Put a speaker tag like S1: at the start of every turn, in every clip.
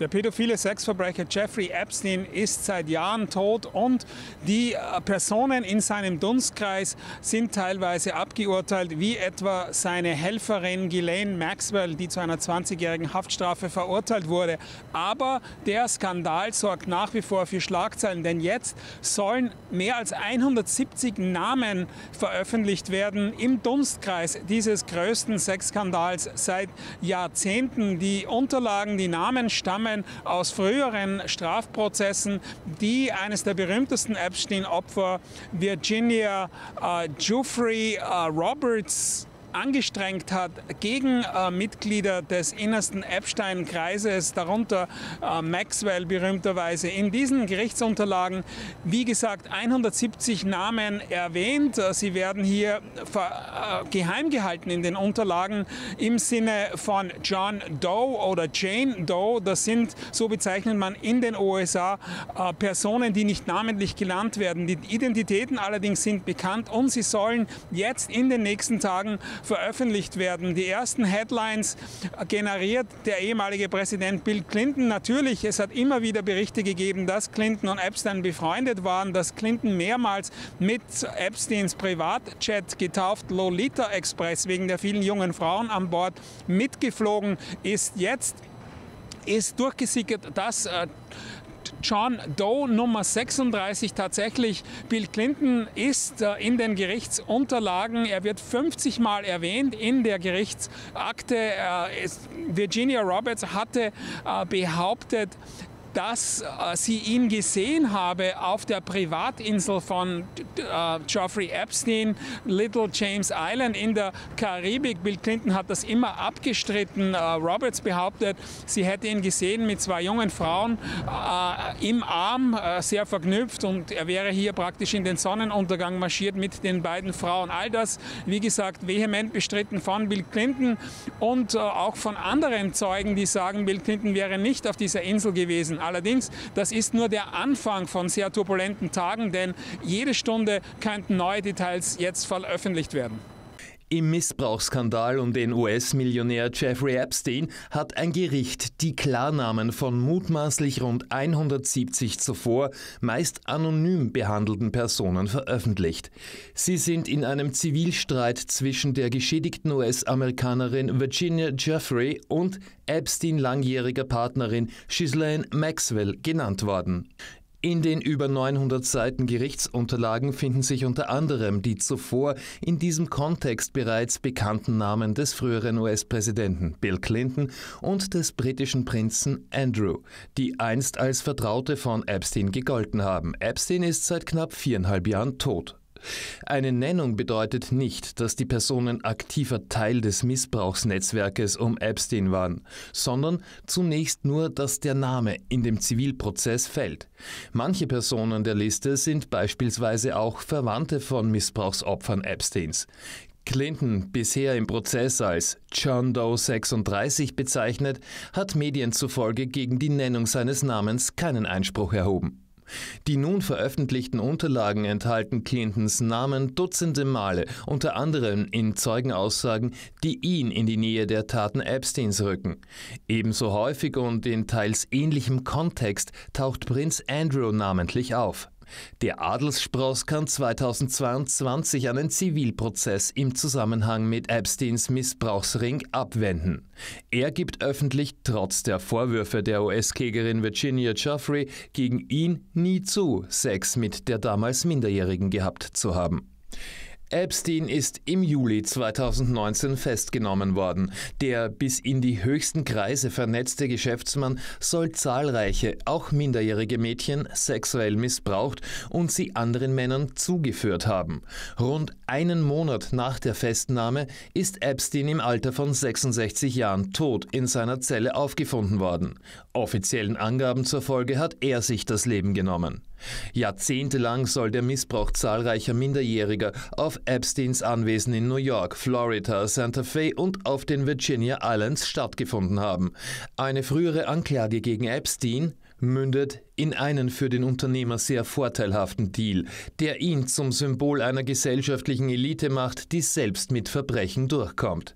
S1: Der pädophile Sexverbrecher Jeffrey Epstein ist seit Jahren tot und die äh, Personen in seinem Dunstkreis sind teilweise abgeurteilt, wie etwa seine Helferin Ghislaine Maxwell, die zu einer 20-jährigen Haftstrafe verurteilt wurde. Aber der Skandal sorgt nach wie vor für Schlagzeilen, denn jetzt sollen mehr als 170 Namen veröffentlicht werden im Dunstkreis dieses größten Sexskandals seit Jahrzehnten. Die Unterlagen, die Namen stammen Namen aus früheren Strafprozessen, die eines der berühmtesten Epstein-Opfer Virginia äh, Jeffrey äh, Roberts angestrengt hat gegen äh, Mitglieder des innersten Epstein-Kreises, darunter äh, Maxwell berühmterweise. In diesen Gerichtsunterlagen, wie gesagt, 170 Namen erwähnt. Äh, sie werden hier äh, geheim gehalten in den Unterlagen im Sinne von John Doe oder Jane Doe. Das sind, so bezeichnet man in den USA, äh, Personen, die nicht namentlich genannt werden. Die Identitäten allerdings sind bekannt und sie sollen jetzt in den nächsten Tagen veröffentlicht werden. Die ersten Headlines generiert der ehemalige Präsident Bill Clinton. Natürlich, es hat immer wieder Berichte gegeben, dass Clinton und Epstein befreundet waren, dass Clinton mehrmals mit Epsteins Privatjet getauft Lolita Express wegen der vielen jungen Frauen an Bord mitgeflogen ist. Jetzt ist durchgesickert, dass äh, John Doe Nummer 36 tatsächlich. Bill Clinton ist äh, in den Gerichtsunterlagen, er wird 50 Mal erwähnt in der Gerichtsakte. Virginia Roberts hatte äh, behauptet, dass äh, sie ihn gesehen habe auf der Privatinsel von äh, Geoffrey Epstein, Little James Island in der Karibik. Bill Clinton hat das immer abgestritten. Äh, Roberts behauptet, sie hätte ihn gesehen mit zwei jungen Frauen äh, im Arm, äh, sehr verknüpft und er wäre hier praktisch in den Sonnenuntergang marschiert mit den beiden Frauen. All das, wie gesagt, vehement bestritten von Bill Clinton und auch von anderen Zeugen, die sagen, Bill Clinton wäre nicht auf dieser Insel gewesen. Allerdings, das ist nur der Anfang von sehr turbulenten Tagen, denn jede Stunde könnten neue Details jetzt veröffentlicht werden.
S2: Im Missbrauchsskandal um den US-Millionär Jeffrey Epstein hat ein Gericht die Klarnamen von mutmaßlich rund 170 zuvor meist anonym behandelten Personen veröffentlicht. Sie sind in einem Zivilstreit zwischen der geschädigten US-Amerikanerin Virginia Jeffrey und Epstein langjähriger Partnerin Ghislaine Maxwell genannt worden. In den über 900 Seiten Gerichtsunterlagen finden sich unter anderem die zuvor in diesem Kontext bereits bekannten Namen des früheren US-Präsidenten Bill Clinton und des britischen Prinzen Andrew, die einst als Vertraute von Epstein gegolten haben. Epstein ist seit knapp viereinhalb Jahren tot. Eine Nennung bedeutet nicht, dass die Personen aktiver Teil des Missbrauchsnetzwerkes um Epstein waren, sondern zunächst nur, dass der Name in dem Zivilprozess fällt. Manche Personen der Liste sind beispielsweise auch Verwandte von Missbrauchsopfern Epsteins. Clinton, bisher im Prozess als John Doe 36 bezeichnet, hat Medien zufolge gegen die Nennung seines Namens keinen Einspruch erhoben. Die nun veröffentlichten Unterlagen enthalten Clintons Namen dutzende Male, unter anderem in Zeugenaussagen, die ihn in die Nähe der Taten Epsteins rücken. Ebenso häufig und in teils ähnlichem Kontext taucht Prinz Andrew namentlich auf. Der Adelsspross kann 2022 einen Zivilprozess im Zusammenhang mit Epsteins Missbrauchsring abwenden. Er gibt öffentlich trotz der Vorwürfe der US-Klägerin Virginia Jeffrey gegen ihn nie zu, Sex mit der damals Minderjährigen gehabt zu haben. Epstein ist im Juli 2019 festgenommen worden. Der bis in die höchsten Kreise vernetzte Geschäftsmann soll zahlreiche, auch minderjährige Mädchen sexuell missbraucht und sie anderen Männern zugeführt haben. Rund einen Monat nach der Festnahme ist Epstein im Alter von 66 Jahren tot in seiner Zelle aufgefunden worden. Offiziellen Angaben zur Folge hat er sich das Leben genommen. Jahrzehntelang soll der Missbrauch zahlreicher Minderjähriger auf Epsteins Anwesen in New York, Florida, Santa Fe und auf den Virginia Islands stattgefunden haben. Eine frühere Anklage gegen Epstein mündet in einen für den Unternehmer sehr vorteilhaften Deal, der ihn zum Symbol einer gesellschaftlichen Elite macht, die selbst mit Verbrechen durchkommt.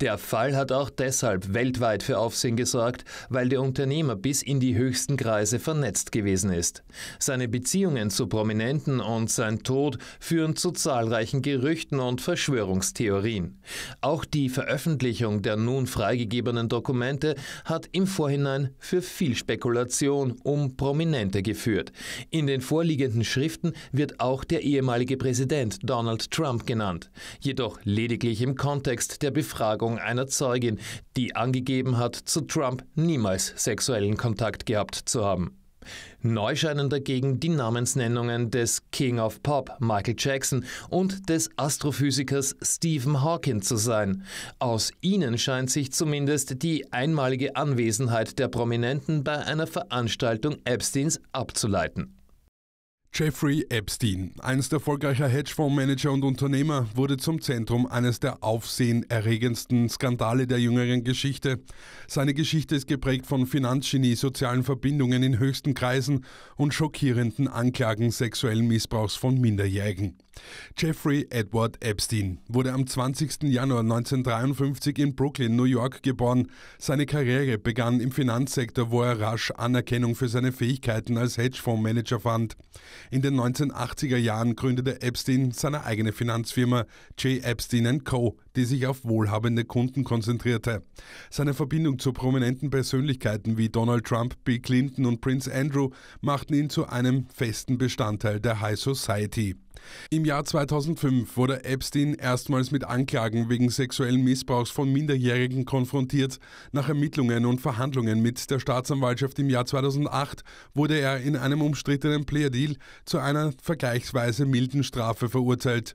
S2: Der Fall hat auch deshalb weltweit für Aufsehen gesorgt, weil der Unternehmer bis in die höchsten Kreise vernetzt gewesen ist. Seine Beziehungen zu Prominenten und sein Tod führen zu zahlreichen Gerüchten und Verschwörungstheorien. Auch die Veröffentlichung der nun freigegebenen Dokumente hat im Vorhinein für viel Spekulation um Prominente geführt. In den vorliegenden Schriften wird auch der ehemalige Präsident Donald Trump genannt, jedoch lediglich im Kontext der Befreiung Befragung einer Zeugin, die angegeben hat, zu Trump niemals sexuellen Kontakt gehabt zu haben. Neu scheinen dagegen die Namensnennungen des King of Pop Michael Jackson und des Astrophysikers Stephen Hawking zu sein. Aus ihnen scheint sich zumindest die einmalige Anwesenheit der Prominenten
S3: bei einer Veranstaltung Epsteins abzuleiten. Jeffrey Epstein, einst erfolgreicher Hedgefondsmanager und Unternehmer, wurde zum Zentrum eines der aufsehenerregendsten Skandale der jüngeren Geschichte. Seine Geschichte ist geprägt von Finanzgenie, sozialen Verbindungen in höchsten Kreisen und schockierenden Anklagen sexuellen Missbrauchs von Minderjährigen. Jeffrey Edward Epstein wurde am 20. Januar 1953 in Brooklyn, New York geboren. Seine Karriere begann im Finanzsektor, wo er rasch Anerkennung für seine Fähigkeiten als Hedgefondsmanager fand. In den 1980er Jahren gründete Epstein seine eigene Finanzfirma J. Epstein Co., die sich auf wohlhabende Kunden konzentrierte. Seine Verbindung zu prominenten Persönlichkeiten wie Donald Trump, Bill Clinton und Prince Andrew machten ihn zu einem festen Bestandteil der High Society. Im Jahr 2005 wurde Epstein erstmals mit Anklagen wegen sexuellen Missbrauchs von Minderjährigen konfrontiert. Nach Ermittlungen und Verhandlungen mit der Staatsanwaltschaft im Jahr 2008 wurde er in einem umstrittenen Plea-Deal zu einer vergleichsweise milden Strafe verurteilt.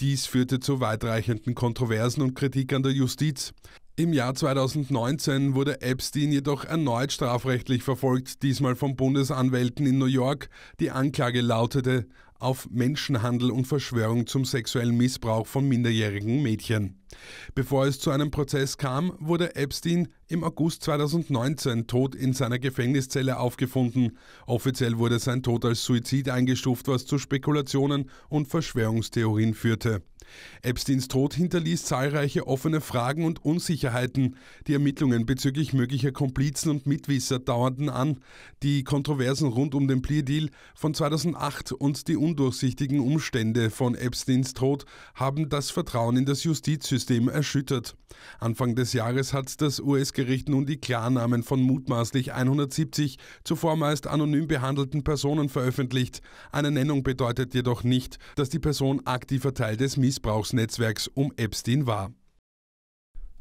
S3: Dies führte zu weitreichenden Kontroversen und Kritik an der Justiz. Im Jahr 2019 wurde Epstein jedoch erneut strafrechtlich verfolgt, diesmal von Bundesanwälten in New York. Die Anklage lautete auf Menschenhandel und Verschwörung zum sexuellen Missbrauch von minderjährigen Mädchen. Bevor es zu einem Prozess kam, wurde Epstein im August 2019 tot in seiner Gefängniszelle aufgefunden. Offiziell wurde sein Tod als Suizid eingestuft, was zu Spekulationen und Verschwörungstheorien führte. Epsteins Tod hinterließ zahlreiche offene Fragen und Unsicherheiten. Die Ermittlungen bezüglich möglicher Komplizen und Mitwisser dauerten an. Die Kontroversen rund um den Plea Deal von 2008 und die undurchsichtigen Umstände von Epsteins Tod haben das Vertrauen in das Justizsystem erschüttert. Anfang des Jahres hat das US Bundesgericht nun die Klarnamen von mutmaßlich 170 zuvor meist anonym behandelten Personen veröffentlicht. Eine Nennung bedeutet jedoch nicht, dass die Person aktiver Teil des Missbrauchsnetzwerks um Epstein war.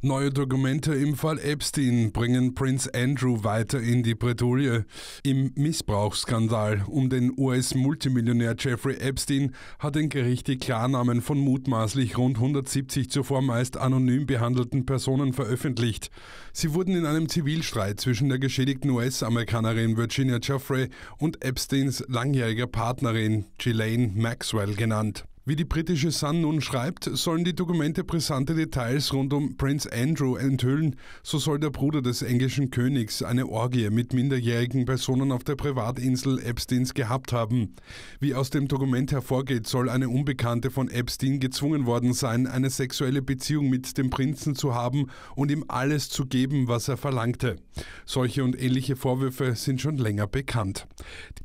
S3: Neue Dokumente im Fall Epstein bringen Prince Andrew weiter in die Bretouille. Im Missbrauchsskandal um den US-Multimillionär Jeffrey Epstein hat ein Gericht die Klarnamen von mutmaßlich rund 170 zuvor meist anonym behandelten Personen veröffentlicht. Sie wurden in einem Zivilstreit zwischen der geschädigten US-Amerikanerin Virginia Jeffrey und Epsteins langjähriger Partnerin Ghislaine Maxwell genannt. Wie die britische Sun nun schreibt, sollen die Dokumente brisante Details rund um Prince Andrew enthüllen. So soll der Bruder des englischen Königs eine Orgie mit minderjährigen Personen auf der Privatinsel Epsteins gehabt haben. Wie aus dem Dokument hervorgeht, soll eine Unbekannte von Epstein gezwungen worden sein, eine sexuelle Beziehung mit dem Prinzen zu haben und ihm alles zu geben, was er verlangte. Solche und ähnliche Vorwürfe sind schon länger bekannt.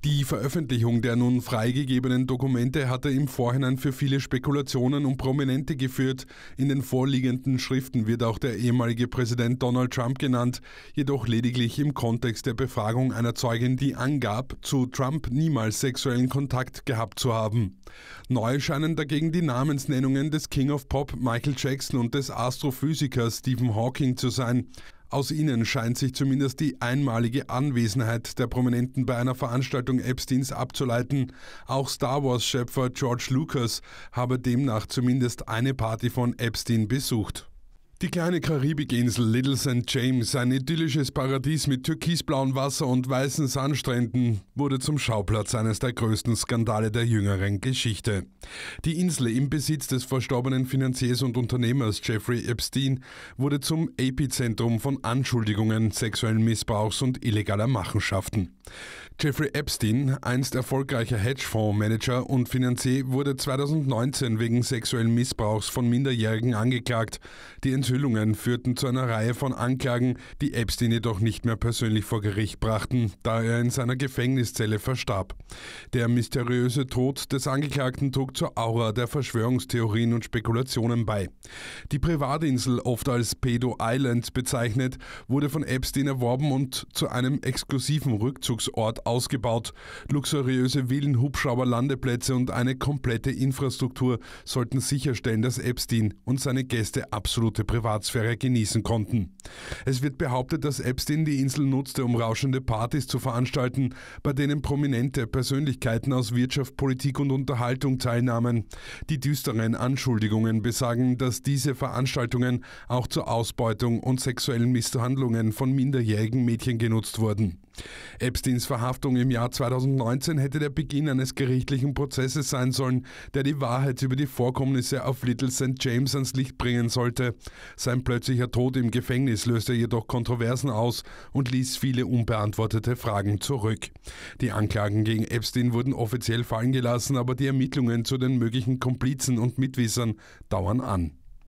S3: Die Veröffentlichung der nun freigegebenen Dokumente hatte im Vorhinein für für viele Spekulationen um Prominente geführt. In den vorliegenden Schriften wird auch der ehemalige Präsident Donald Trump genannt, jedoch lediglich im Kontext der Befragung einer Zeugin, die angab, zu Trump niemals sexuellen Kontakt gehabt zu haben. Neu scheinen dagegen die Namensnennungen des King of Pop Michael Jackson und des Astrophysikers Stephen Hawking zu sein. Aus ihnen scheint sich zumindest die einmalige Anwesenheit der Prominenten bei einer Veranstaltung Epsteins abzuleiten. Auch Star Wars-Schöpfer George Lucas habe demnach zumindest eine Party von Epstein besucht. Die kleine Karibikinsel Little St. James, ein idyllisches Paradies mit türkisblauem Wasser und weißen Sandstränden, wurde zum Schauplatz eines der größten Skandale der jüngeren Geschichte. Die Insel im Besitz des verstorbenen Finanziers und Unternehmers Jeffrey Epstein wurde zum Epizentrum von Anschuldigungen sexuellen Missbrauchs und illegaler Machenschaften. Jeffrey Epstein, einst erfolgreicher Hedgefondsmanager und Finanzier, wurde 2019 wegen sexuellen Missbrauchs von Minderjährigen angeklagt. Die Enthüllungen führten zu einer Reihe von Anklagen, die Epstein jedoch nicht mehr persönlich vor Gericht brachten, da er in seiner Gefängniszelle verstarb. Der mysteriöse Tod des Angeklagten trug zur Aura der Verschwörungstheorien und Spekulationen bei. Die Privatinsel, oft als Pedo Island bezeichnet, wurde von Epstein erworben und zu einem exklusiven Rückzugsort ausgebaut. Luxuriöse Villen, Hubschrauber, Landeplätze und eine komplette Infrastruktur sollten sicherstellen, dass Epstein und seine Gäste absolute Privatsphäre Privatsphäre genießen konnten. Es wird behauptet, dass Epstein die Insel nutzte, um rauschende Partys zu veranstalten, bei denen prominente Persönlichkeiten aus Wirtschaft, Politik und Unterhaltung teilnahmen. Die düsteren Anschuldigungen besagen, dass diese Veranstaltungen auch zur Ausbeutung und sexuellen Misshandlungen von minderjährigen Mädchen genutzt wurden. Epsteins Verhaftung im Jahr 2019 hätte der Beginn eines gerichtlichen Prozesses sein sollen, der die Wahrheit über die Vorkommnisse auf Little St. James ans Licht bringen sollte. Sein plötzlicher Tod im Gefängnis löste jedoch Kontroversen aus und ließ viele unbeantwortete Fragen zurück. Die Anklagen gegen Epstein wurden offiziell fallen gelassen, aber die Ermittlungen zu den möglichen Komplizen und Mitwissern dauern an.